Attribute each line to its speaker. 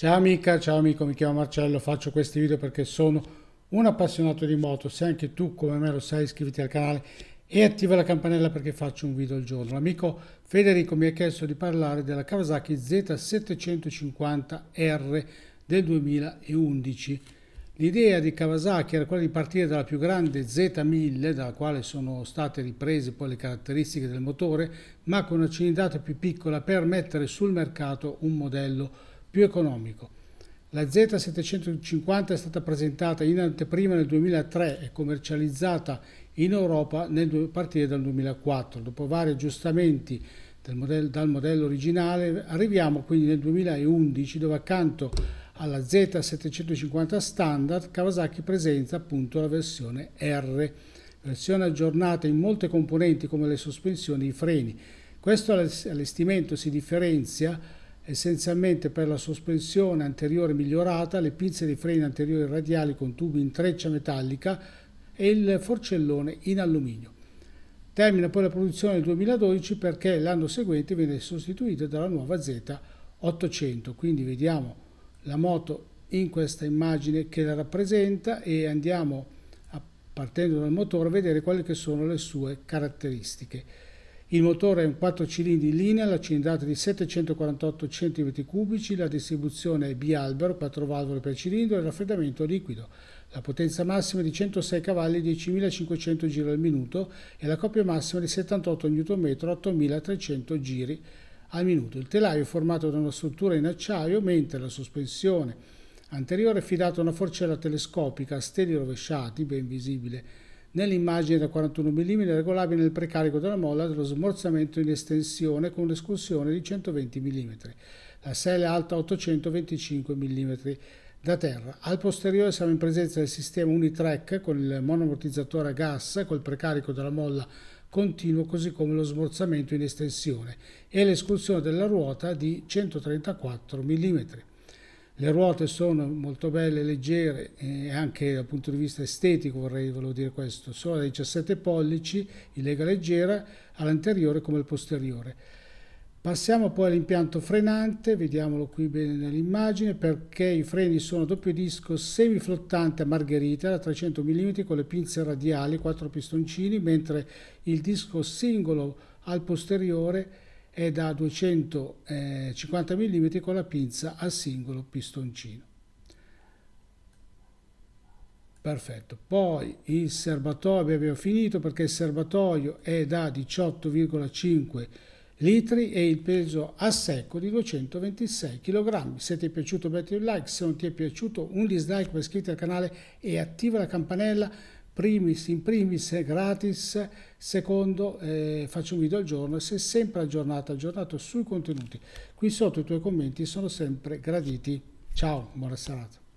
Speaker 1: Ciao amica, ciao amico, mi chiamo Marcello, faccio questi video perché sono un appassionato di moto, se anche tu come me lo sai iscriviti al canale e attiva la campanella perché faccio un video al giorno. L'amico Federico mi ha chiesto di parlare della Kawasaki Z750R del 2011. L'idea di Kawasaki era quella di partire dalla più grande Z1000, dalla quale sono state riprese poi le caratteristiche del motore, ma con una cilindrata più piccola per mettere sul mercato un modello più economico. La Z750 è stata presentata in anteprima nel 2003 e commercializzata in Europa nel, a partire dal 2004. Dopo vari aggiustamenti modello, dal modello originale arriviamo quindi nel 2011 dove accanto alla Z750 standard Kawasaki presenta appunto la versione R, versione aggiornata in molte componenti come le sospensioni e i freni. Questo allestimento si differenzia essenzialmente per la sospensione anteriore migliorata, le pinze dei freni anteriori radiali con tubi in treccia metallica e il forcellone in alluminio. Termina poi la produzione nel 2012 perché l'anno seguente viene sostituita dalla nuova Z800, quindi vediamo la moto in questa immagine che la rappresenta e andiamo a partendo dal motore a vedere quali che sono le sue caratteristiche. Il motore è un 4 cilindri in linea, la cilindrata è di 748 cm3, la distribuzione è bialbero, 4 valvole per cilindro e il raffreddamento liquido. La potenza massima è di 106 cavalli, 10.500 giri al minuto e la coppia massima è di 78 Nm, 8.300 giri al minuto. Il telaio è formato da una struttura in acciaio, mentre la sospensione anteriore è affidata a una forcella telescopica a steli rovesciati, ben visibile Nell'immagine da 41 mm è regolabile nel precarico della molla dello smorzamento in estensione con l'escursione di 120 mm. La sella è alta 825 mm da terra. Al posteriore siamo in presenza del sistema Unitrack con il monoamortizzatore a gas col precarico della molla continuo così come lo smorzamento in estensione e l'escursione della ruota di 134 mm. Le ruote sono molto belle, leggere e anche dal punto di vista estetico vorrei volevo dire questo, sono da 17 pollici in lega leggera all'anteriore come al posteriore. Passiamo poi all'impianto frenante, vediamolo qui bene nell'immagine, perché i freni sono doppio disco semiflottante a margherita da 300 mm con le pinze radiali, quattro pistoncini, mentre il disco singolo al posteriore è da 250 mm con la pinza a singolo pistoncino. Perfetto, poi il serbatoio abbiamo finito perché il serbatoio è da 18,5 litri e il peso a secco di 226 kg. Se ti è piaciuto metti un like, se non ti è piaciuto un dislike iscriviti al canale e attiva la campanella primis in primis eh, gratis, secondo eh, faccio un video al giorno e sei sempre aggiornato, aggiornato sui contenuti. Qui sotto i tuoi commenti sono sempre graditi. Ciao, buona serata.